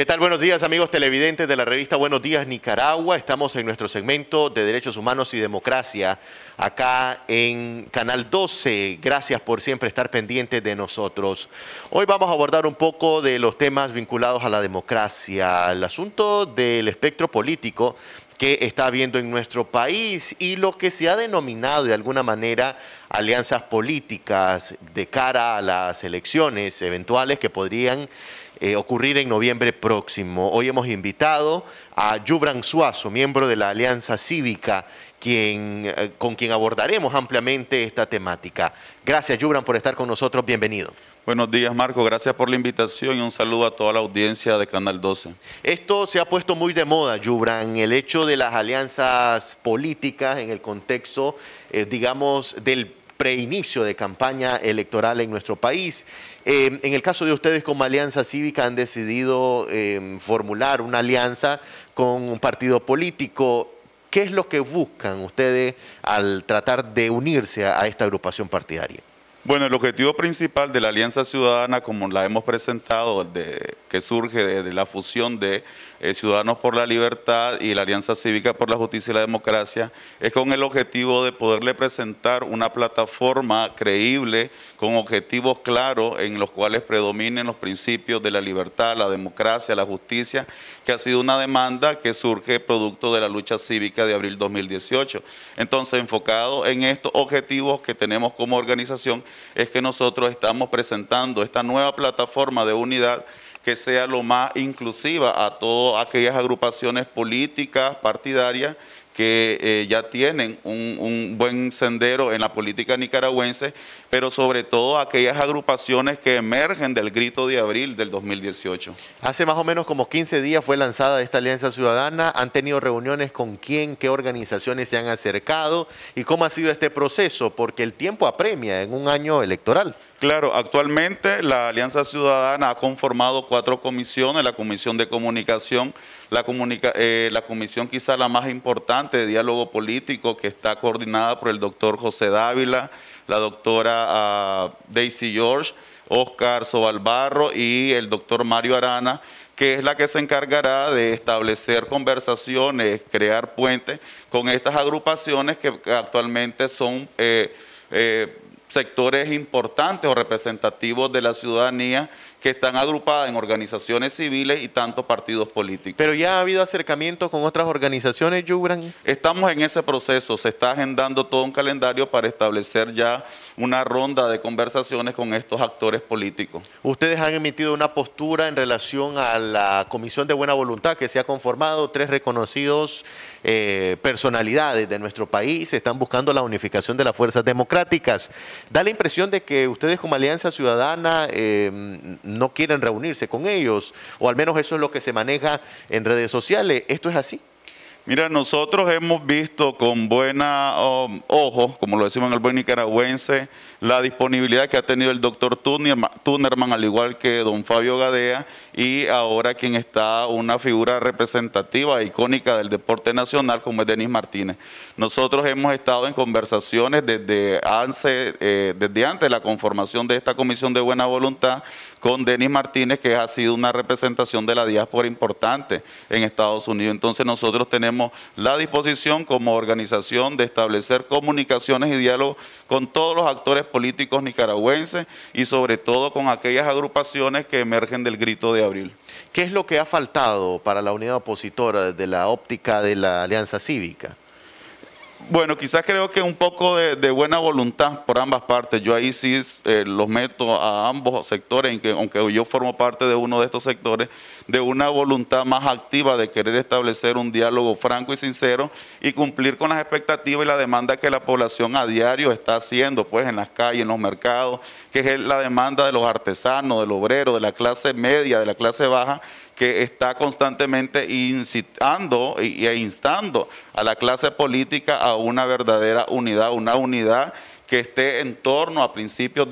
¿Qué tal? Buenos días amigos televidentes de la revista Buenos Días Nicaragua. Estamos en nuestro segmento de Derechos Humanos y Democracia acá en Canal 12. Gracias por siempre estar pendientes de nosotros. Hoy vamos a abordar un poco de los temas vinculados a la democracia, el asunto del espectro político que está habiendo en nuestro país y lo que se ha denominado de alguna manera alianzas políticas de cara a las elecciones eventuales que podrían eh, ocurrir en noviembre próximo. Hoy hemos invitado a Yubran Suazo, miembro de la Alianza Cívica, quien, eh, con quien abordaremos ampliamente esta temática. Gracias, Yubran, por estar con nosotros. Bienvenido. Buenos días, Marco. Gracias por la invitación y un saludo a toda la audiencia de Canal 12. Esto se ha puesto muy de moda, Yubran, el hecho de las alianzas políticas en el contexto, eh, digamos, del preinicio de campaña electoral en nuestro país. Eh, en el caso de ustedes como Alianza Cívica han decidido eh, formular una alianza con un partido político. ¿Qué es lo que buscan ustedes al tratar de unirse a esta agrupación partidaria? Bueno, el objetivo principal de la Alianza Ciudadana, como la hemos presentado, de, que surge de, la fusión de eh, Ciudadanos por la Libertad y la Alianza Cívica por la Justicia y la Democracia, es con el objetivo de poderle presentar una plataforma creíble, con objetivos claros en los cuales predominen los principios de la libertad, la democracia, la justicia, que ha sido una demanda que surge producto de la lucha cívica de abril 2018. Entonces, enfocado en estos objetivos que tenemos como organización, es que nosotros estamos presentando esta nueva plataforma de unidad que sea lo más inclusiva a todas aquellas agrupaciones políticas, partidarias que eh, ya tienen un, un, buen sendero en la política nicaragüense, pero sobre todo aquellas agrupaciones que emergen del grito de abril del 2018. Hace más o menos como 15 días fue lanzada esta Alianza Ciudadana, han tenido reuniones con quién, qué organizaciones se han acercado y cómo ha sido este proceso, porque el tiempo apremia en un año electoral. Claro, actualmente la Alianza Ciudadana ha conformado cuatro comisiones, la Comisión de Comunicación, la, eh, la comisión quizá la más importante de diálogo político que está coordinada por el doctor José Dávila, la doctora ah, Daisy George, Oscar Sobalbarro y el doctor Mario Arana, que es la que se encargará de establecer conversaciones, crear puentes con estas agrupaciones que actualmente son... Eh, eh, sectores importantes o representativos de la ciudadanía que están agrupadas en organizaciones civiles y tantos partidos políticos. Pero ya ha habido acercamiento con otras organizaciones, Yubran. Estamos en ese proceso, se está agendando todo un calendario para establecer ya una ronda de conversaciones con estos actores políticos. Ustedes han emitido una postura en relación a la Comisión de Buena Voluntad que se ha conformado, tres reconocidos eh, personalidades de nuestro país están buscando la unificación de las fuerzas democráticas. Da la impresión de que ustedes como Alianza Ciudadana em, no quieren reunirse con ellos, o al menos eso es lo que se maneja en redes sociales. ¿Esto es así? Mira, nosotros hemos visto con buena um, ojo, como lo decimos en el buen nicaragüense, la disponibilidad que ha tenido el doctor Tunerman, al igual que don Fabio Gadea, y ahora quien está una figura representativa, e icónica del deporte nacional, como es Denis Martínez. Nosotros hemos estado en conversaciones desde, antes, eh, desde antes de la conformación de esta Comisión de Buena Voluntad con Denis Martínez, que ha sido una representación de la diáspora importante en Estados Unidos. Entonces nosotros tenemos tenemos la disposición como organización de establecer comunicaciones y diálogo con todos los actores políticos nicaragüenses y sobre todo con aquellas agrupaciones que emergen del grito de abril. ¿Qué es lo que ha faltado para la unidad opositora desde la óptica de la Alianza Cívica? Bueno, quizás creo que un poco de, buena voluntad por ambas partes. Yo ahí sí eh, los meto a ambos sectores, aunque yo formo parte de uno de estos sectores, de una voluntad más activa de querer establecer un diálogo franco y sincero y cumplir con las expectativas y la demanda que la población a diario está haciendo, pues en las calles, en los mercados, que es la demanda de los artesanos, del obrero, de la clase media, de la clase baja, que está constantemente incitando e instando a la clase política a una verdadera unidad, una unidad que esté en torno a principios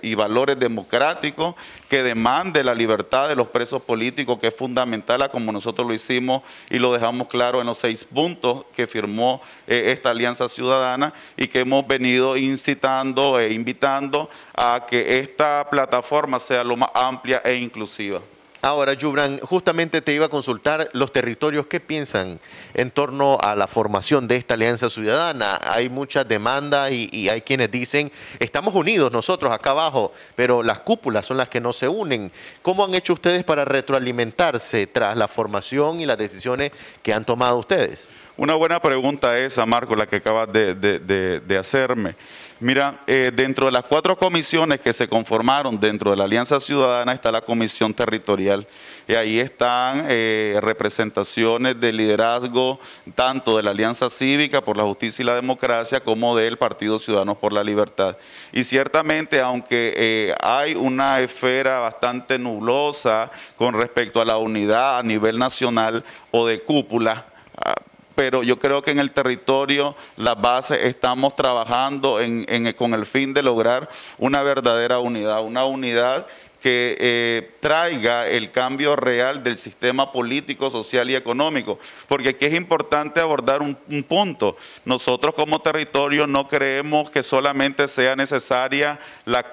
y valores democráticos, que demande la libertad de los presos políticos, que es fundamental, como nosotros lo hicimos y lo dejamos claro en los seis puntos que firmó eh, esta Alianza Ciudadana y que hemos venido incitando e invitando a que esta plataforma sea lo más amplia e inclusiva. Ahora, Yubran, justamente te iba a consultar los territorios, que piensan en torno a la formación de esta alianza ciudadana? Hay muchas demandas y, hay quienes dicen, estamos unidos nosotros acá abajo, pero las cúpulas son las que no se unen. ¿Cómo han hecho ustedes para retroalimentarse tras la formación y las decisiones que han tomado ustedes? Una buena pregunta esa, Marco, la que acabas de hacerme. Mira, eh, dentro de las cuatro comisiones que se conformaron dentro de la Alianza Ciudadana está la Comisión Territorial. Y ahí están eh, representaciones de liderazgo tanto de la Alianza Cívica por la Justicia y la Democracia como del Partido Ciudadanos por la Libertad. Y ciertamente, aunque eh, hay una esfera bastante nublosa con respecto a la unidad a nivel nacional o de cúpula, ah, pero yo creo que en el territorio las bases estamos trabajando con el fin de lograr una verdadera unidad, una unidad que eh, traiga el cambio real del sistema político, social y económico. Porque aquí es importante abordar un, punto. Nosotros como territorio no creemos que solamente sea necesaria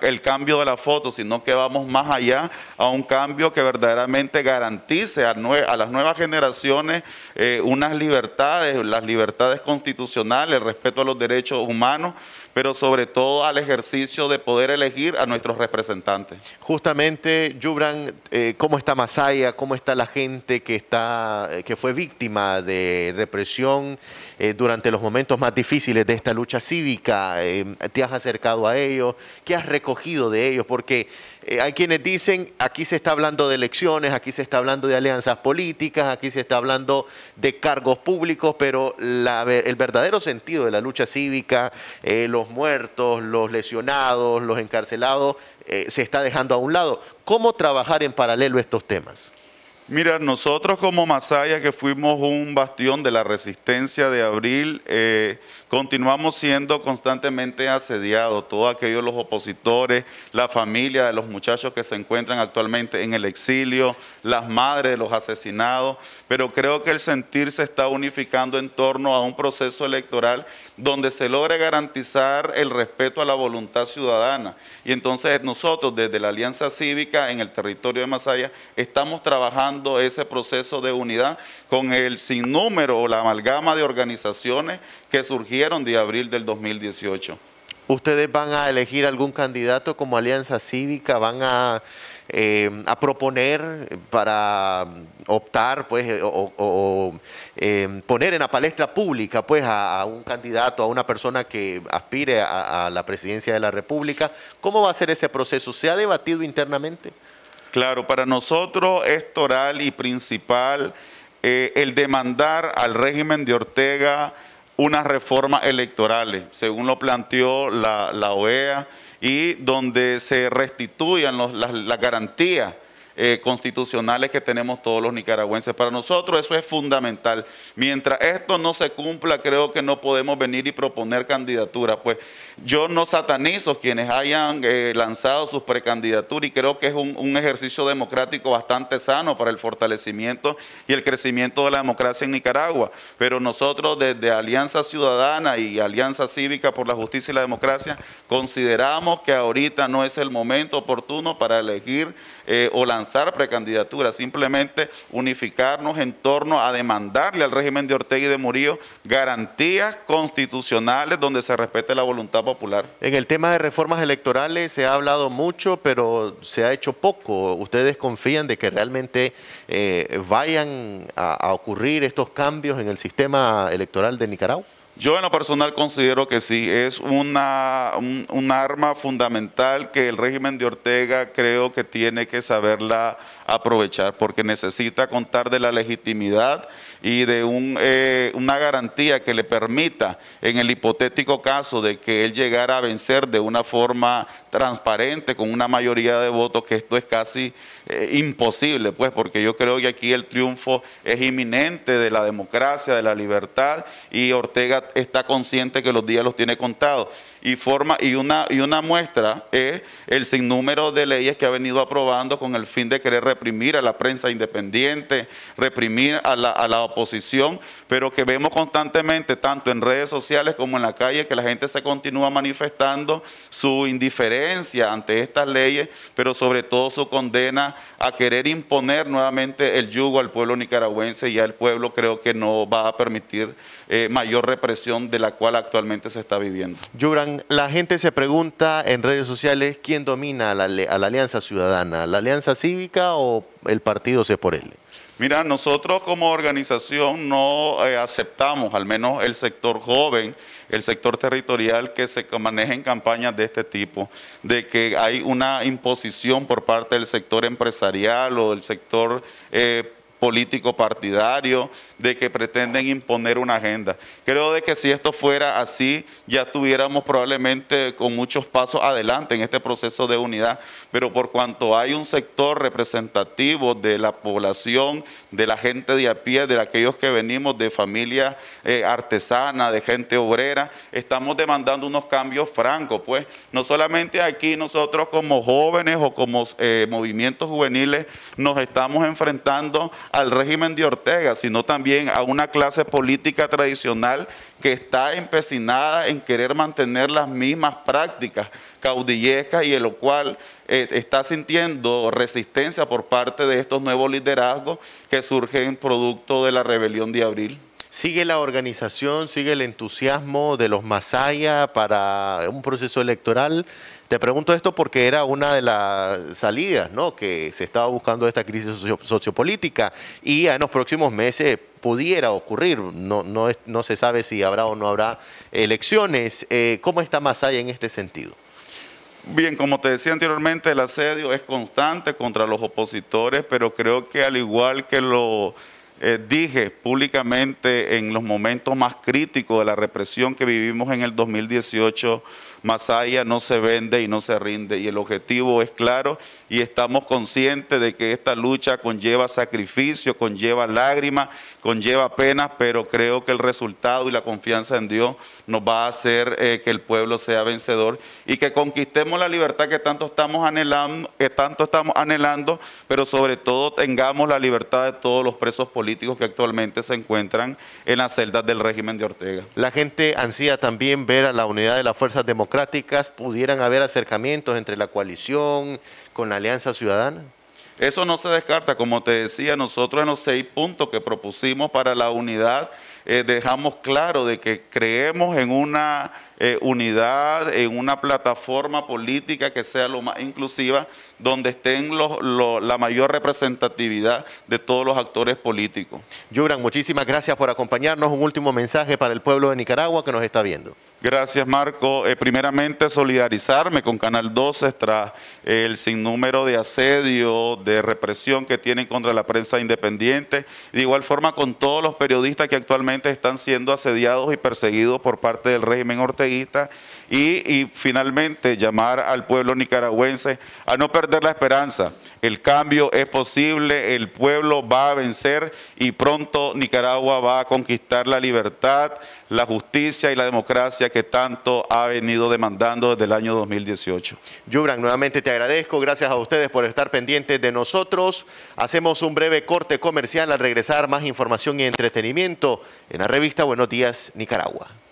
el cambio de la foto, sino que vamos más allá a un cambio que verdaderamente garantice a, las nuevas generaciones eh, unas libertades, las libertades constitucionales, el respeto a los derechos humanos, pero sobre todo al ejercicio de poder elegir a nuestros representantes. Justamente Yubran, Jubran, eh, ¿cómo está Masaya? ¿Cómo está la gente que, está, eh, que fue víctima de represión eh, durante los momentos más difíciles de esta lucha cívica? ¿Te has acercado a ellos? ¿Qué has recogido de ellos? Porque eh, hay quienes dicen, aquí se está hablando de elecciones, aquí se está hablando de alianzas políticas, aquí se está hablando de cargos públicos, pero el verdadero sentido de la lucha cívica, eh, los muertos, los lesionados, los encarcelados, eh, se está dejando a un lado. ¿Cómo trabajar en paralelo estos temas? Mira, nosotros como Masaya, que fuimos un bastión de la resistencia de abril, eh, Continuamos siendo constantemente asediados, todos aquellos los opositores, la familia de los muchachos que se encuentran actualmente en el exilio, las madres de los asesinados, pero creo que el sentir se está unificando en torno a un proceso electoral donde se logre garantizar el respeto a la voluntad ciudadana. Y entonces nosotros desde la Alianza Cívica en el territorio de Masaya estamos trabajando ese proceso de unidad con el sinnúmero o la amalgama de organizaciones que surgieron de abril del 2018. ¿Ustedes van a elegir algún candidato como Alianza Cívica? ¿Van a, eh, proponer para optar pues, o, em, poner en la palestra pública pues, a, un candidato, a una persona que aspire a, la presidencia de la República? ¿Cómo va a ser ese proceso? ¿Se ha debatido internamente? Claro, para nosotros es toral y principal eh, el demandar al régimen de Ortega unas reformas electorales, según lo planteó la, OEA, e y donde se restituyan las garantías eh, constitucionales que tenemos todos los nicaragüenses. Para nosotros eso es fundamental. Mientras esto no se cumpla, creo que no podemos venir y proponer candidaturas. Pues yo no satanizo quienes hayan eh, lanzado sus precandidaturas y creo que es un, ejercicio democrático bastante sano para el fortalecimiento y el crecimiento de la democracia en Nicaragua. Pero nosotros desde Alianza Ciudadana y Alianza Cívica por la Justicia y la Democracia consideramos que ahorita no es el momento oportuno para elegir eh, o lanzar lanzar precandidaturas, simplemente unificarnos en torno a demandarle al régimen de Ortega y de Murillo garantías constitucionales donde se respete la voluntad popular. En el tema de reformas electorales se ha hablado mucho, pero se ha hecho poco. ¿Ustedes confían de que realmente eh, vayan a ocurrir estos cambios en el sistema electoral de Nicaragua? Yo en lo personal considero que sí, es una, un, arma fundamental que el régimen de Ortega creo que tiene que saberla aprovechar, porque necesita contar de la legitimidad y de eh, una garantía que le permita, en el hipotético caso de que él llegara a vencer de una forma transparente, con una mayoría de votos, que esto es casi eh, imposible, pues, porque yo creo que aquí el triunfo es inminente de la democracia, de la libertad, y Ortega está consciente que los días los tiene contados y, forma, y, una, y una muestra es el sinnúmero de leyes que ha venido aprobando con el fin de querer reprimir a la prensa independiente, reprimir a la, oposición, pero que vemos constantemente, tanto en redes sociales como en la calle, que la gente se continúa manifestando su indiferencia ante estas leyes, pero sobre todo su condena a querer imponer nuevamente el yugo al pueblo nicaragüense y al pueblo creo que no va a permitir eh, mayor represión de la cual actualmente se está viviendo la gente se pregunta en redes sociales quién domina a la, Alianza Ciudadana, la Alianza Cívica o el partido C por L. Mira, nosotros como organización no eh, aceptamos, al menos el sector joven, el sector territorial, que se en campañas de este tipo, de que hay una imposición por parte del sector empresarial o del sector eh, político partidario, de que pretenden imponer una agenda. Creo de que si esto fuera así, ya estuviéramos probablemente con muchos pasos adelante en este proceso de unidad, pero por cuanto hay un sector representativo de la población, de la gente de a pie, de aquellos que venimos de familias eh, artesana, artesanas, de gente obrera, estamos demandando unos cambios francos, pues no solamente aquí nosotros como jóvenes o como eh, movimientos juveniles nos estamos enfrentando al régimen de Ortega, sino también a una clase política tradicional que está empecinada en querer mantener las mismas prácticas caudillescas y en lo cual eh, está sintiendo resistencia por parte de estos nuevos liderazgos que surgen producto de la rebelión de abril. ¿Sigue la organización, sigue el entusiasmo de los Masaya para un proceso electoral? Te pregunto esto porque era una de las salidas ¿no? que se estaba buscando esta crisis sociopolítica y en los próximos meses pudiera ocurrir. No, no, no se sabe si habrá o no habrá elecciones. Eh, ¿Cómo está Masaya en este sentido? Bien, como te decía anteriormente, el asedio es constante contra los opositores, pero creo que al igual que lo eh, dije públicamente en los momentos más críticos de la represión que vivimos en el 2018, Masaya no se vende y no se rinde. Y el objetivo es claro y estamos conscientes de que esta lucha conlleva sacrificio, conlleva lágrimas, conlleva penas, pero creo que el resultado y la confianza en Dios nos va a hacer eh, que el pueblo sea vencedor y que conquistemos la libertad que tanto estamos anhelando, que tanto estamos anhelando, pero sobre todo tengamos la libertad de todos los presos políticos que actualmente se encuentran en las celdas del régimen de Ortega. La gente ansía también ver a la unidad de las fuerzas democráticas democráticas pudieran haber acercamientos entre la coalición con la Alianza Ciudadana? Eso no se descarta, como te decía, nosotros en los seis puntos que propusimos para la unidad eh, dejamos claro de que creemos en una eh, unidad, en una plataforma política que sea lo más inclusiva, donde estén la mayor representatividad de todos los actores políticos. Yubran, muchísimas gracias por acompañarnos. Un último mensaje para el pueblo de Nicaragua que nos está viendo. Gracias, Marco. Eh, primeramente, solidarizarme con Canal 12 tras el sinnúmero de asedio, de represión que tienen contra la prensa independiente. De igual forma, con todos los periodistas que actualmente están siendo asediados y perseguidos por parte del régimen orteguista. y finalmente, llamar al pueblo nicaragüense a no perder la esperanza. El cambio es posible, el pueblo va a vencer y pronto Nicaragua va a conquistar la libertad, la justicia y la democracia que tanto ha venido demandando desde el año 2018. Yubran, nuevamente te agradezco. Gracias a ustedes por estar pendientes de nosotros. Hacemos un breve corte comercial al regresar más información y entretenimiento en la revista Buenos Días Nicaragua.